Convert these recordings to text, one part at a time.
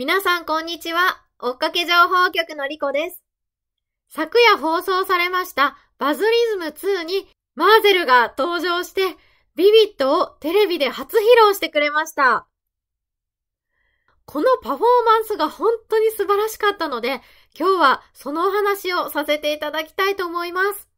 皆さんこんにちは。追っかけ情報局のりこです。昨夜放送されましたバズリズム2にマーゼルが登場してビビットをテレビで初披露してくれました。このパフォーマンスが本当に素晴らしかったので、今日はそのお話をさせていただきたいと思います。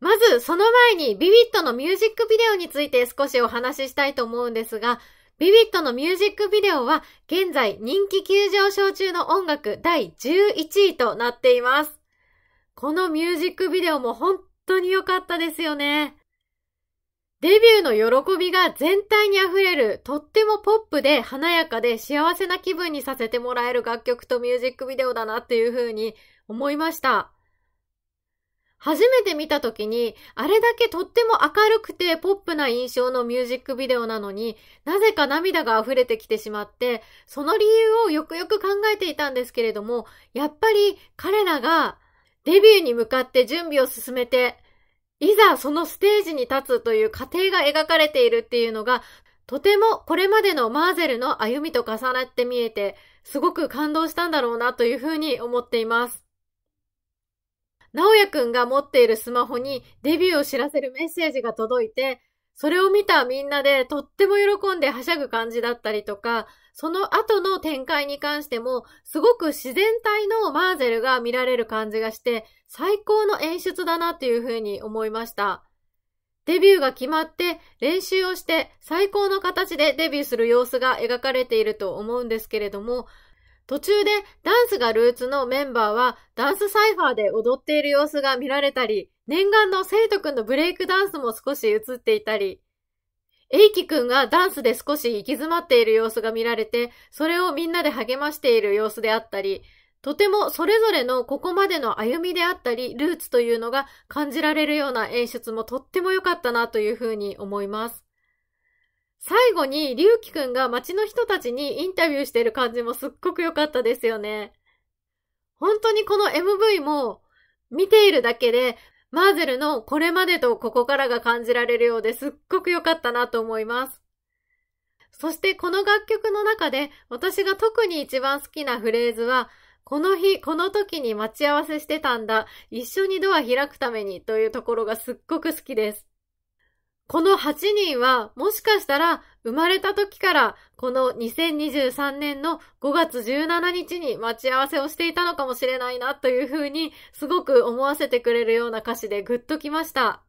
まず、その前にビビットのミュージックビデオについて少しお話ししたいと思うんですが、ビビットのミュージックビデオは現在人気急上昇中の音楽第11位となっています。このミュージックビデオも本当に良かったですよね。デビューの喜びが全体に溢れる、とってもポップで華やかで幸せな気分にさせてもらえる楽曲とミュージックビデオだなっていう風に思いました。初めて見た時に、あれだけとっても明るくてポップな印象のミュージックビデオなのに、なぜか涙が溢れてきてしまって、その理由をよくよく考えていたんですけれども、やっぱり彼らがデビューに向かって準備を進めて、いざそのステージに立つという過程が描かれているっていうのが、とてもこれまでのマーゼルの歩みと重なって見えて、すごく感動したんだろうなというふうに思っています。直也くんが持っているスマホにデビューを知らせるメッセージが届いて、それを見たみんなでとっても喜んではしゃぐ感じだったりとか、その後の展開に関しても、すごく自然体のマーゼルが見られる感じがして、最高の演出だなっていうふうに思いました。デビューが決まって、練習をして、最高の形でデビューする様子が描かれていると思うんですけれども、途中でダンスがルーツのメンバーはダンスサイファーで踊っている様子が見られたり、念願の生徒くんのブレイクダンスも少し映っていたり、エイキくんがダンスで少し行き詰まっている様子が見られて、それをみんなで励ましている様子であったり、とてもそれぞれのここまでの歩みであったり、ルーツというのが感じられるような演出もとっても良かったなというふうに思います。最後に、りゅうきくんが街の人たちにインタビューしてる感じもすっごく良かったですよね。本当にこの MV も見ているだけで、マーゼルのこれまでとここからが感じられるようですっごく良かったなと思います。そしてこの楽曲の中で私が特に一番好きなフレーズは、この日、この時に待ち合わせしてたんだ、一緒にドア開くためにというところがすっごく好きです。この8人はもしかしたら生まれた時からこの2023年の5月17日に待ち合わせをしていたのかもしれないなというふうにすごく思わせてくれるような歌詞でグッときました。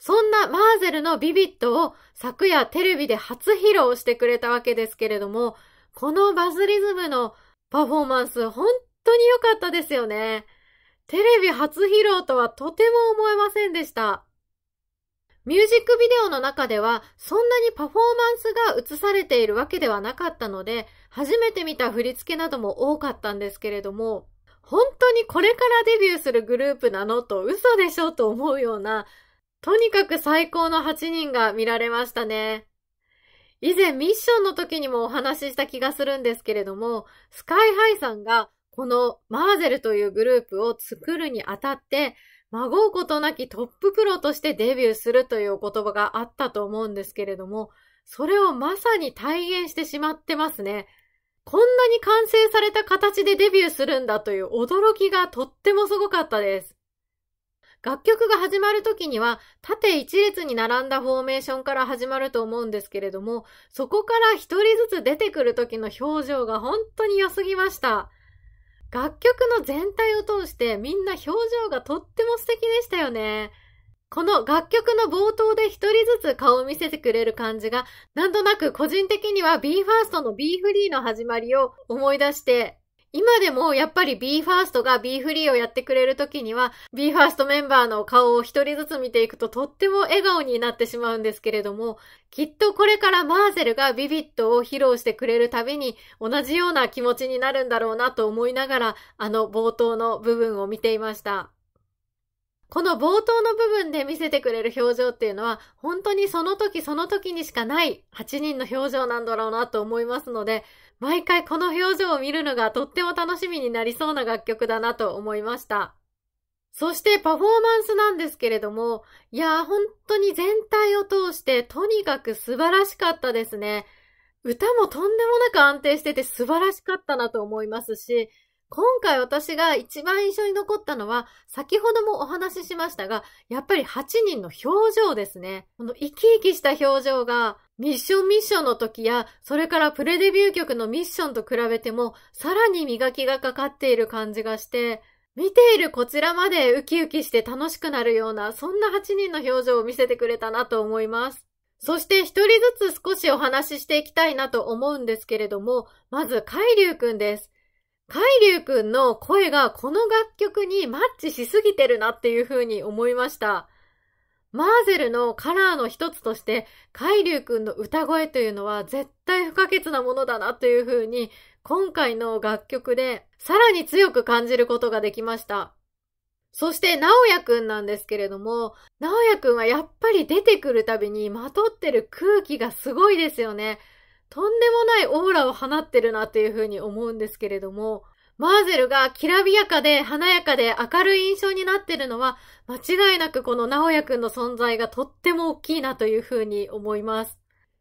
そんなマーゼルのビビットを昨夜テレビで初披露してくれたわけですけれども、このバズリズムのパフォーマンス本当に良かったですよね。テレビ初披露とはとても思えませんでした。ミュージックビデオの中ではそんなにパフォーマンスが映されているわけではなかったので、初めて見た振り付けなども多かったんですけれども、本当にこれからデビューするグループなのと嘘でしょと思うような、とにかく最高の8人が見られましたね。以前ミッションの時にもお話しした気がするんですけれども、スカイハイさんがこのマーゼルというグループを作るにあたって、まごうことなきトッププロとしてデビューするというお言葉があったと思うんですけれども、それをまさに体現してしまってますね。こんなに完成された形でデビューするんだという驚きがとってもすごかったです。楽曲が始まる時には縦一列に並んだフォーメーションから始まると思うんですけれども、そこから一人ずつ出てくる時の表情が本当に良すぎました。楽曲の全体を通してみんな表情がとっても素敵でしたよね。この楽曲の冒頭で一人ずつ顔を見せてくれる感じが、なんとなく個人的には BE:FIRST の BE フリーの始まりを思い出して今でもやっぱり BE:FIRST が B フリーをやってくれる時には BE:FIRST メンバーの顔を一人ずつ見ていくととっても笑顔になってしまうんですけれども、きっとこれからマーゼルがビビットを披露してくれるたびに同じような気持ちになるんだろうなと思いながらあの冒頭の部分を見ていました。この冒頭の部分で見せてくれる表情っていうのは、本当にその時その時にしかない8人の表情なんだろうなと思いますので、毎回この表情を見るのがとっても楽しみになりそうな楽曲だなと思いました。そしてパフォーマンスなんですけれども、いやー本当に全体を通してとにかく素晴らしかったですね。歌もとんでもなく安定してて素晴らしかったなと思いますし、今回私が一番印象に残ったのは、先ほどもお話ししましたが、やっぱり8人の表情ですね。この生き生きした表情が、ミッションミッションの時や、それからプレデビュー曲のミッションと比べても、さらに磨きがかかっている感じがして、見ているこちらまでウキウキして楽しくなるような、そんな8人の表情を見せてくれたなと思います。そして一人ずつ少しお話ししていきたいなと思うんですけれども、まず海流くんです。海竜くんの声がこの楽曲にマッチしすぎてるなっていう風に思いました。マーゼルのカラーの一つとして、海竜くんの歌声というのは絶対不可欠なものだなという風に、今回の楽曲でさらに強く感じることができました。そして、直也くんなんですけれども、直也くんはやっぱり出てくるたびにまとってる空気がすごいですよね。とんでもないオーラを放ってるなというふうに思うんですけれども、マーゼルがきらびやかで華やかで明るい印象になってるのは、間違いなくこの直也くんの存在がとっても大きいなというふうに思います。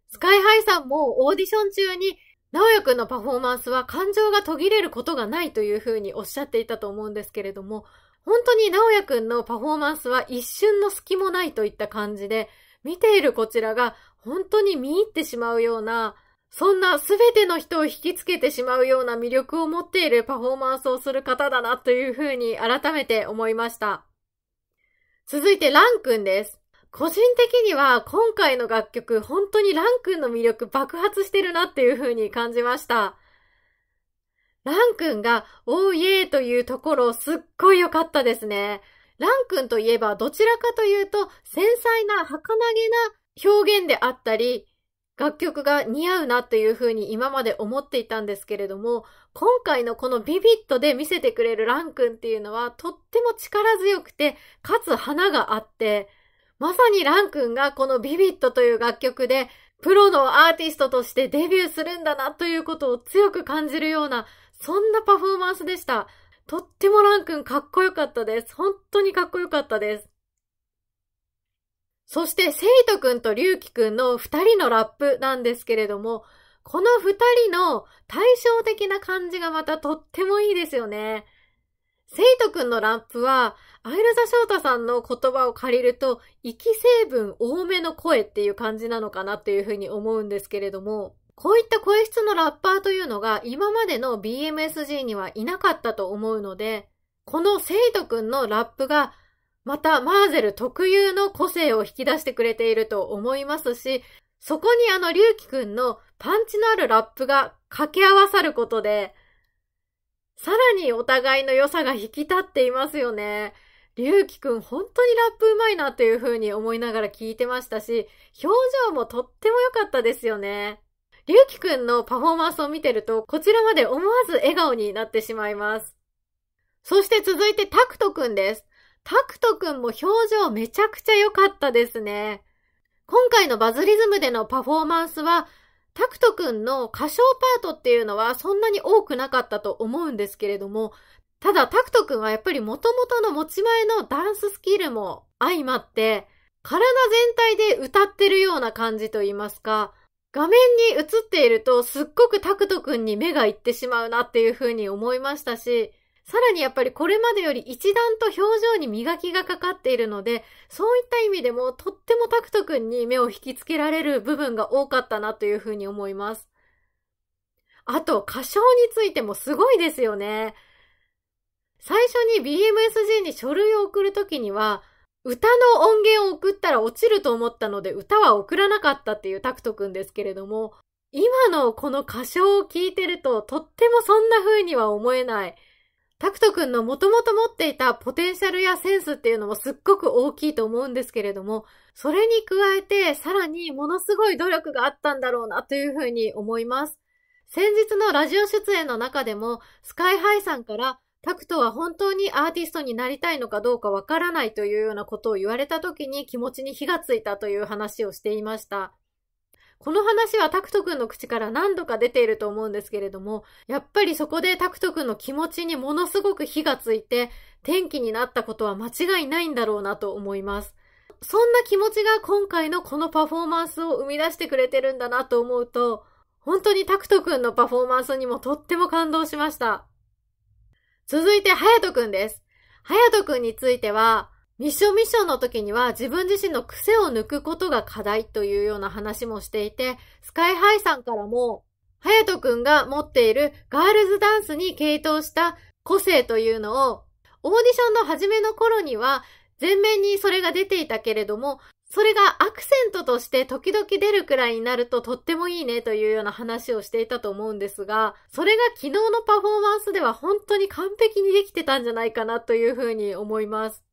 スカイハイさんもオーディション中に、直也くんのパフォーマンスは感情が途切れることがないというふうにおっしゃっていたと思うんですけれども、本当に直也くんのパフォーマンスは一瞬の隙もないといった感じで、見ているこちらが本当に見入ってしまうような、そんな全ての人を引きつけてしまうような魅力を持っているパフォーマンスをする方だなというふうに改めて思いました。続いてランくんです。個人的には今回の楽曲、本当にランくんの魅力爆発してるなっていうふうに感じました。ランくんが、おーイエーというところすっごい良かったですね。ランくんといえばどちらかというと繊細な儚げな表現であったり、楽曲が似合うなというふうに今まで思っていたんですけれども、今回のこのビビットで見せてくれるラン君っていうのはとっても力強くて、かつ花があって、まさにラン君がこのビビットという楽曲でプロのアーティストとしてデビューするんだなということを強く感じるような、そんなパフォーマンスでした。とってもラン君かっこよかったです。本当にかっこよかったです。そして、生徒くんと龍樹くんの二人のラップなんですけれども、この二人の対照的な感じがまたとってもいいですよね。生徒くんのラップは、アイルザショータさんの言葉を借りると、息成分多めの声っていう感じなのかなっていうふうに思うんですけれども、こういった声質のラッパーというのが今までの BMSG にはいなかったと思うので、この生徒くんのラップがまた、マーゼル特有の個性を引き出してくれていると思いますし、そこにあの、うきくんのパンチのあるラップが掛け合わさることで、さらにお互いの良さが引き立っていますよね。龍樹くん本当にラップうまいなという風に思いながら聞いてましたし、表情もとっても良かったですよね。龍樹くんのパフォーマンスを見てると、こちらまで思わず笑顔になってしまいます。そして続いてタクトくんです。タクトくんも表情めちゃくちゃ良かったですね。今回のバズリズムでのパフォーマンスは、タクトくんの歌唱パートっていうのはそんなに多くなかったと思うんですけれども、ただタクトくんはやっぱり元々の持ち前のダンススキルも相まって、体全体で歌ってるような感じと言いますか、画面に映っているとすっごくタクトくんに目がいってしまうなっていう風に思いましたし、さらにやっぱりこれまでより一段と表情に磨きがかかっているので、そういった意味でもとってもタクト君に目を引きつけられる部分が多かったなというふうに思います。あと、歌唱についてもすごいですよね。最初に BMSG に書類を送るときには、歌の音源を送ったら落ちると思ったので歌は送らなかったっていうタクト君ですけれども、今のこの歌唱を聴いてるととってもそんな風には思えない。タクト君のもともと持っていたポテンシャルやセンスっていうのもすっごく大きいと思うんですけれども、それに加えてさらにものすごい努力があったんだろうなというふうに思います。先日のラジオ出演の中でも、スカイハイさんからタクトは本当にアーティストになりたいのかどうかわからないというようなことを言われた時に気持ちに火がついたという話をしていました。この話はタクト君の口から何度か出ていると思うんですけれども、やっぱりそこでタクト君の気持ちにものすごく火がついて、天気になったことは間違いないんだろうなと思います。そんな気持ちが今回のこのパフォーマンスを生み出してくれてるんだなと思うと、本当にタクト君のパフォーマンスにもとっても感動しました。続いて、ハヤト君です。ハヤト君については、ミッションミッションの時には自分自身の癖を抜くことが課題というような話もしていて、スカイハイさんからも、ハヤトくんが持っているガールズダンスに傾倒した個性というのを、オーディションの初めの頃には前面にそれが出ていたけれども、それがアクセントとして時々出るくらいになるととってもいいねというような話をしていたと思うんですが、それが昨日のパフォーマンスでは本当に完璧にできてたんじゃないかなというふうに思います。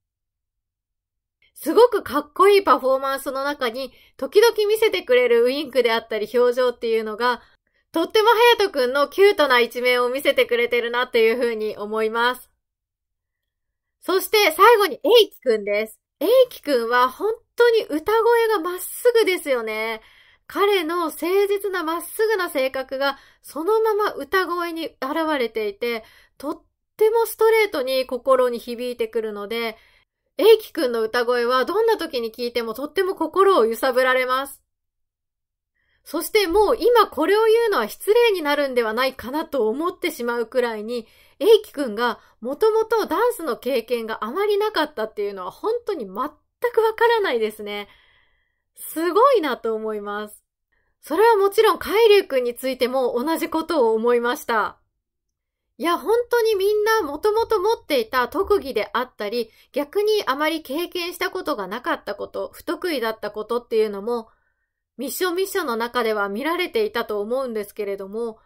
すごくかっこいいパフォーマンスの中に、時々見せてくれるウインクであったり表情っていうのが、とっても隼人くんのキュートな一面を見せてくれてるなっていうふうに思います。そして最後に、エイキくんです。エイキくんは本当に歌声がまっすぐですよね。彼の誠実なまっすぐな性格がそのまま歌声に現れていて、とってもストレートに心に響いてくるので、エイキくんの歌声はどんな時に聴いてもとっても心を揺さぶられます。そしてもう今これを言うのは失礼になるんではないかなと思ってしまうくらいに、エイキくんがもともとダンスの経験があまりなかったっていうのは本当に全くわからないですね。すごいなと思います。それはもちろんカイリュウくんについても同じことを思いました。いや、本当にみんなもともと持っていた特技であったり、逆にあまり経験したことがなかったこと、不得意だったことっていうのも、ミッションミッションの中では見られていたと思うんですけれども、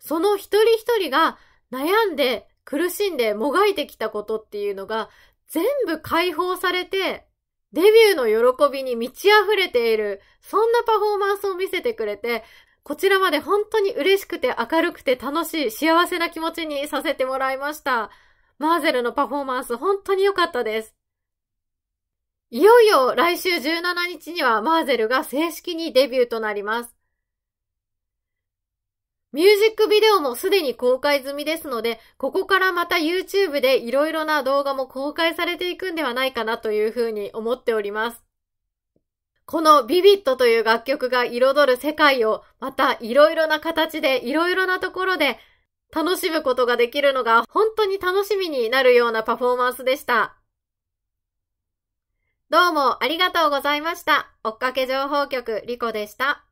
その一人一人が悩んで苦しんでもがいてきたことっていうのが全部解放されてデビューの喜びに満ち溢れている、そんなパフォーマンスを見せてくれて、こちらまで本当に嬉しくて明るくて楽しい幸せな気持ちにさせてもらいました。マーゼルのパフォーマンス本当に良かったです。いよいよ来週17日にはマーゼルが正式にデビューとなります。ミュージックビデオもすでに公開済みですので、ここからまた YouTube でいろいろな動画も公開されていくんではないかなというふうに思っております。このビビットという楽曲が彩る世界をまたいろいろな形でいろいろなところで楽しむことができるのが本当に楽しみになるようなパフォーマンスでした。どうもありがとうございました。追っかけ情報局リコでした。